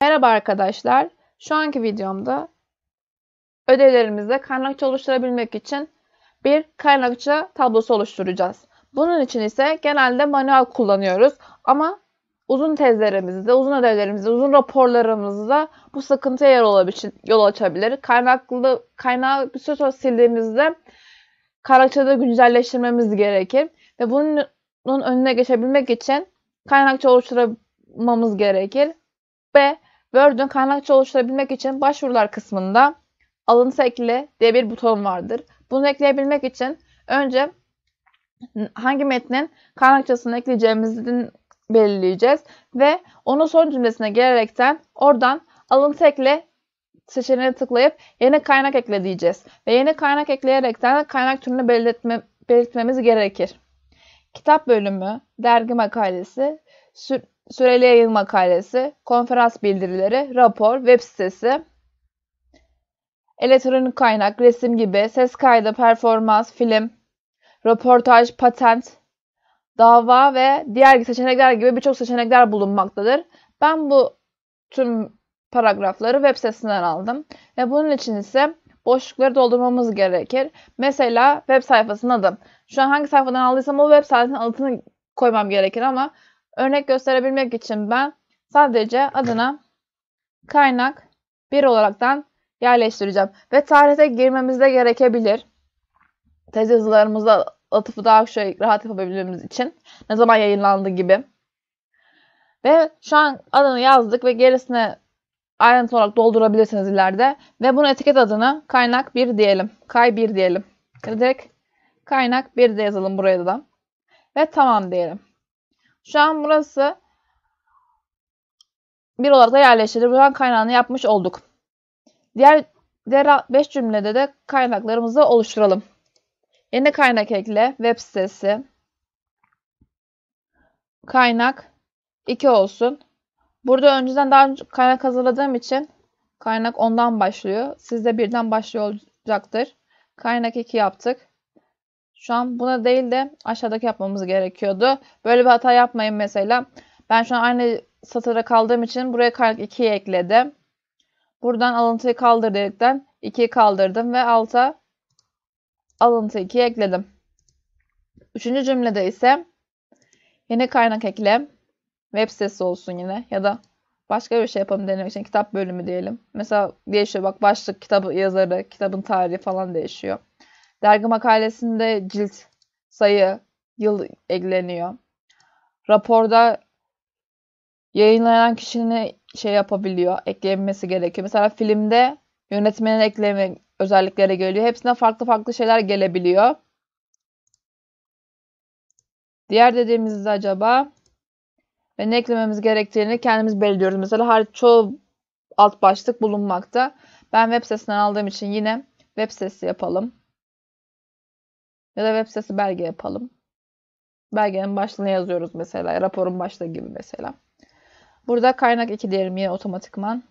Merhaba arkadaşlar. Şu anki videomda ödevlerimizde kaynakçı oluşturabilmek için bir kaynakçı tablosu oluşturacağız. Bunun için ise genelde manuel kullanıyoruz ama uzun tezlerimizde, uzun ödevlerimizde, uzun raporlarımızda bu sıkıntıya yer olabilir, yol açabilir. Kaynaklı kaynağı bir süre sonra sildiğimizde kaynakçada güncelleştirmemiz gerekir ve bunun önüne geçebilmek için kaynakçı oluşturmamız gerekir. B. Word'ün kaynakça oluşturabilmek için başvurular kısmında alıntı ekle diye bir buton vardır. Bunu ekleyebilmek için önce hangi metnin kaynakçasını ekleyeceğimizi belirleyeceğiz ve onun son cümlesine gelerekten oradan alıntı ekle seçeneğine tıklayıp yeni kaynak ekle diyeceğiz. Ve yeni kaynak ekleyerekten kaynak türünü belirtme, belirtmemiz gerekir. Kitap bölümü, dergi makalesi, süreli yayın makalesi, konferans bildirileri, rapor, web sitesi, elektronik kaynak, resim gibi, ses kaydı, performans, film, röportaj, patent, dava ve diğer seçenekler gibi birçok seçenekler bulunmaktadır. Ben bu tüm paragrafları web sitesinden aldım ve bunun için ise boşlukları doldurmamız gerekir. Mesela web sayfasının adı. Şu an hangi sayfadan aldıysam o web sayfasının altını koymam gerekir ama Örnek gösterebilmek için ben sadece adına kaynak 1 olaraktan yerleştireceğim. Ve tarihte girmemiz de gerekebilir. Tez yazılarımızda atıfı daha şey, rahat yapabildiğimiz için. Ne zaman yayınlandı gibi. Ve şu an adını yazdık ve gerisini ayrıntı olarak doldurabilirsiniz ileride. Ve bunu etiket adını kaynak 1 diyelim. Kay 1 diyelim. Direkt kaynak 1 de yazalım buraya da. Ve tamam diyelim. Şu an burası bir olarak da yerleştirdik. Buradan kaynağını yapmış olduk. Diğer diğer 5 cümlede de kaynaklarımızı oluşturalım. Yeni kaynak ekle, web sitesi, kaynak 2 olsun. Burada önceden daha önce kaynak hazırladığım için kaynak ondan başlıyor. Sizde birden başlıyor olacaktır. Kaynak 2 yaptık. Şu an buna değil de aşağıdaki yapmamız gerekiyordu. Böyle bir hata yapmayın mesela. Ben şu an aynı satıra kaldığım için buraya 2'yi ekledim. Buradan alıntıyı kaldır dedikten 2'yi kaldırdım ve alta alıntı 2'yi ekledim. Üçüncü cümlede ise yeni kaynak ekle. Web sitesi olsun yine ya da başka bir şey yapalım denemek için kitap bölümü diyelim. Mesela değişiyor bak başlık, kitabı yazarı, kitabın tarihi falan değişiyor. Dergi makalesinde cilt, sayı, yıl ekleniyor. Raporda yayınlanan kişinin şey yapabiliyor, eklenmesi gerekiyor. Mesela filmde yönetmenin ekleme özellikleri geliyor. Hepsine farklı farklı şeyler gelebiliyor. Diğer dediğimizde acaba ve ne eklememiz gerektiğini kendimiz belirliyoruz. Mesela hariç çoğu alt başlık bulunmakta. Ben web sitesinden aldığım için yine web sitesi yapalım. Ya da web sitesi belge yapalım. Belgenin başlığını yazıyoruz mesela. Raporun başlığı gibi mesela. Burada kaynak 2 diyelim yine otomatikman.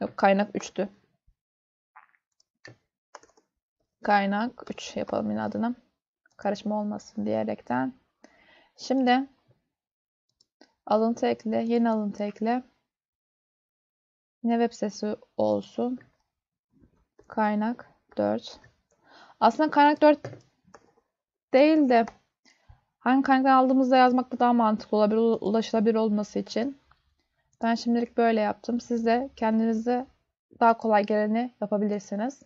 Yok kaynak 3'tü. Kaynak 3 yapalım yine adını. Karışma olmasın diyerekten. Şimdi alıntı ekle. Yeni alıntı ekle. Yine web sitesi olsun. Kaynak 4. Aslında kaynak 4 değil de hangi kaynaktan aldığımızda yazmak daha mantıklı olabilir, ulaşılabilir olması için. Ben şimdilik böyle yaptım. Siz de kendinize daha kolay geleni yapabilirsiniz.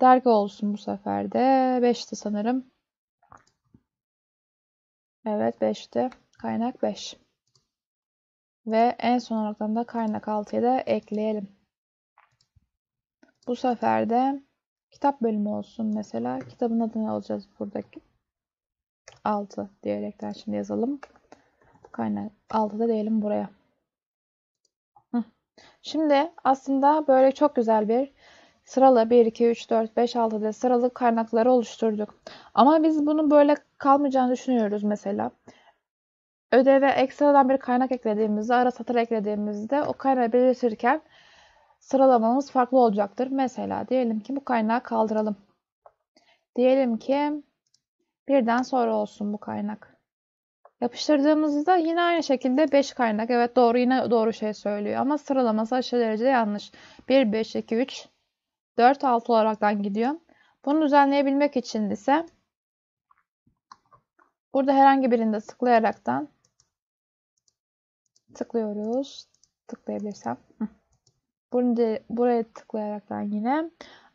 Dergi olsun bu sefer de. 5'ti sanırım. Evet 5'ti. Kaynak 5. Ve en son olarak da kaynak 6'ya da ekleyelim. Bu sefer de Kitap bölümü olsun mesela. Kitabın adını alacağız buradaki. 6 diyerekten şimdi yazalım. Kaynak 6 da diyelim buraya. Şimdi aslında böyle çok güzel bir sıralı 1, 2, 3, 4, 5, 6 de sıralı kaynakları oluşturduk. Ama biz bunu böyle kalmayacağını düşünüyoruz mesela. Ödeve ekstradan bir kaynak eklediğimizde, ara satır eklediğimizde o kaynağı belirtirken sıralamamız farklı olacaktır. Mesela diyelim ki bu kaynağı kaldıralım. Diyelim ki birden sonra olsun bu kaynak. Yapıştırdığımızda yine aynı şekilde 5 kaynak. Evet doğru yine doğru şey söylüyor ama sıralaması aşırı derecede yanlış. 1, 5, 2, 3, 4, 6 olaraktan gidiyor. Bunu düzenleyebilmek için ise burada herhangi birinde tıklayaraktan tıklıyoruz. Tıklayabilirsem. Hı. Burada, buraya tıklayaraktan yine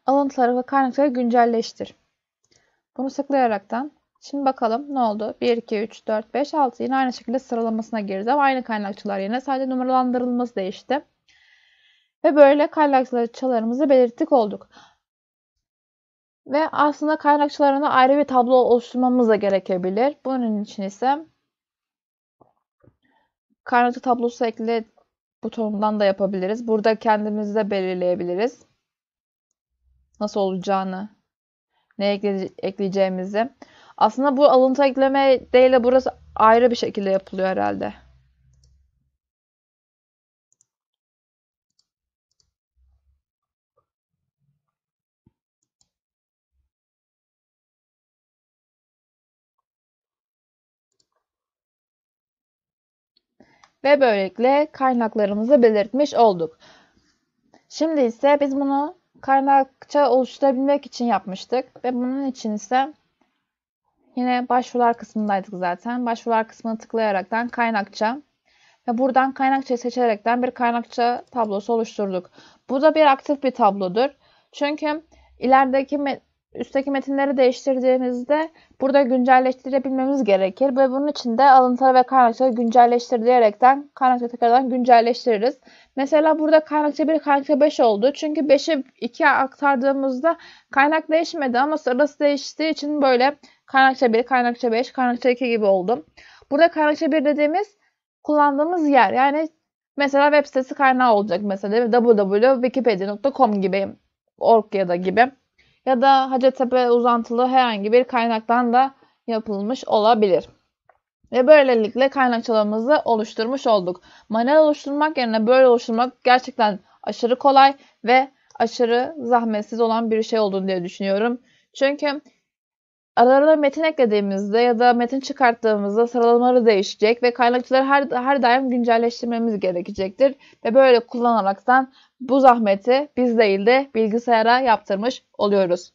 alıntıları ve kaynakları güncelleştir. Bunu tıklayaraktan şimdi bakalım ne oldu? 1, 2, 3, 4, 5, 6 yine aynı şekilde sıralamasına girdi ama aynı kaynakçılar yine sadece numaralandırılması değişti. Ve böyle kaynakçılarımızı belirttik olduk. Ve aslında kaynakçılarını ayrı bir tablo oluşturmamız da gerekebilir. Bunun için ise kaynakçı tablosu ekle butonundan da yapabiliriz. Burada kendimiz de belirleyebiliriz. Nasıl olacağını, ne ekleyeceğimizi. Aslında bu alıntı ekleme değil de burası ayrı bir şekilde yapılıyor herhalde. ve böylelikle kaynaklarımızı belirtmiş olduk. Şimdi ise biz bunu kaynakça oluşturabilmek için yapmıştık ve bunun için ise yine başvurular kısmındaydık zaten. Başvurular kısmına tıklayaraktan kaynakça ve buradan kaynakça seçerekten bir kaynakça tablosu oluşturduk. Bu da bir aktif bir tablodur. Çünkü ilerideki üstteki metinleri değiştirdiğimizde burada güncelleştirebilmemiz gerekir ve bunun için de alıntıları ve kaynakları güncelleştir diyerekten kaynakçayı tekrardan güncelleştiririz. Mesela burada kaynakça 1, kaynakça 5 oldu. Çünkü 5'i 2'ye aktardığımızda kaynak değişmedi ama sırası değiştiği için böyle kaynakça 1, kaynakça 5, kaynakça 2 gibi oldu. Burada kaynakça 1 dediğimiz kullandığımız yer. Yani mesela web sitesi kaynağı olacak mesela www.wikipedia.com gibi org ya da gibi ya da Hacettepe uzantılı herhangi bir kaynaktan da yapılmış olabilir. Ve böylelikle kaynakçalarımızı oluşturmuş olduk. Manuel oluşturmak yerine böyle oluşturmak gerçekten aşırı kolay ve aşırı zahmetsiz olan bir şey olduğunu diye düşünüyorum. Çünkü aralarına metin eklediğimizde ya da metin çıkarttığımızda sıralamaları değişecek ve kaynakçıları her, her daim güncelleştirmemiz gerekecektir. Ve böyle kullanaraktan bu zahmeti biz değil de bilgisayara yaptırmış oluyoruz.